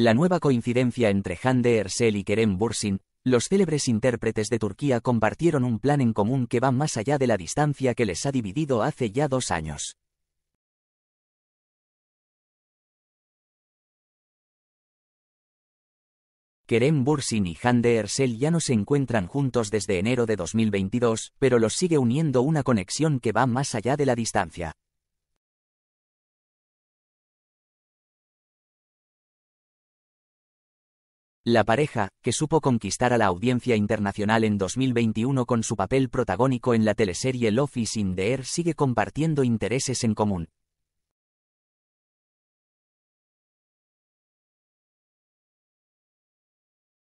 La nueva coincidencia entre Hande Ersel y Kerem Bursin, los célebres intérpretes de Turquía compartieron un plan en común que va más allá de la distancia que les ha dividido hace ya dos años. Kerem Bursin y Hande Ersel ya no se encuentran juntos desde enero de 2022, pero los sigue uniendo una conexión que va más allá de la distancia. La pareja, que supo conquistar a la audiencia internacional en 2021 con su papel protagónico en la teleserie Love is in the Air sigue compartiendo intereses en común.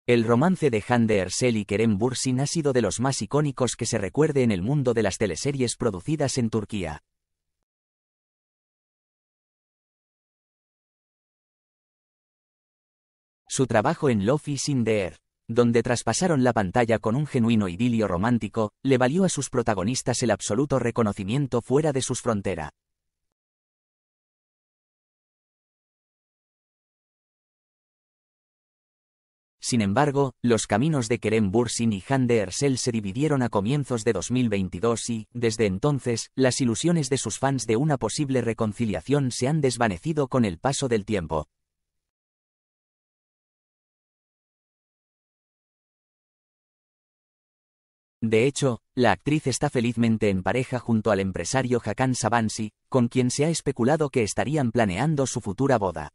El romance de de Ersel y Kerem Bursin ha sido de los más icónicos que se recuerde en el mundo de las teleseries producidas en Turquía. Su trabajo en Love is in the Air, donde traspasaron la pantalla con un genuino idilio romántico, le valió a sus protagonistas el absoluto reconocimiento fuera de sus fronteras. Sin embargo, los caminos de Kerem Bursin y Han de Ersel se dividieron a comienzos de 2022 y, desde entonces, las ilusiones de sus fans de una posible reconciliación se han desvanecido con el paso del tiempo. De hecho, la actriz está felizmente en pareja junto al empresario Hakan Sabansi, con quien se ha especulado que estarían planeando su futura boda.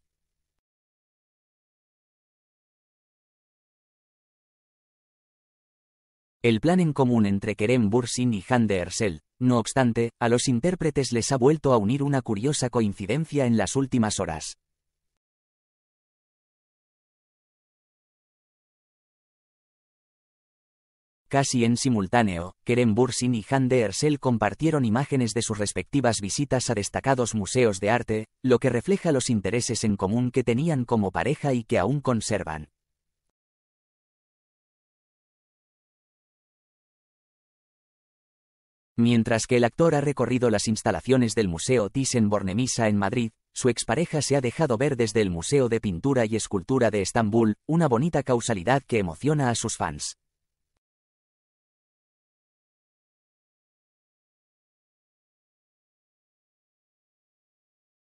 El plan en común entre Kerem Bursin y Han de Ersel, no obstante, a los intérpretes les ha vuelto a unir una curiosa coincidencia en las últimas horas. Casi en simultáneo, Kerem Bursin y Han de Ersel compartieron imágenes de sus respectivas visitas a destacados museos de arte, lo que refleja los intereses en común que tenían como pareja y que aún conservan. Mientras que el actor ha recorrido las instalaciones del Museo Thyssen-Bornemisza en Madrid, su expareja se ha dejado ver desde el Museo de Pintura y Escultura de Estambul, una bonita causalidad que emociona a sus fans.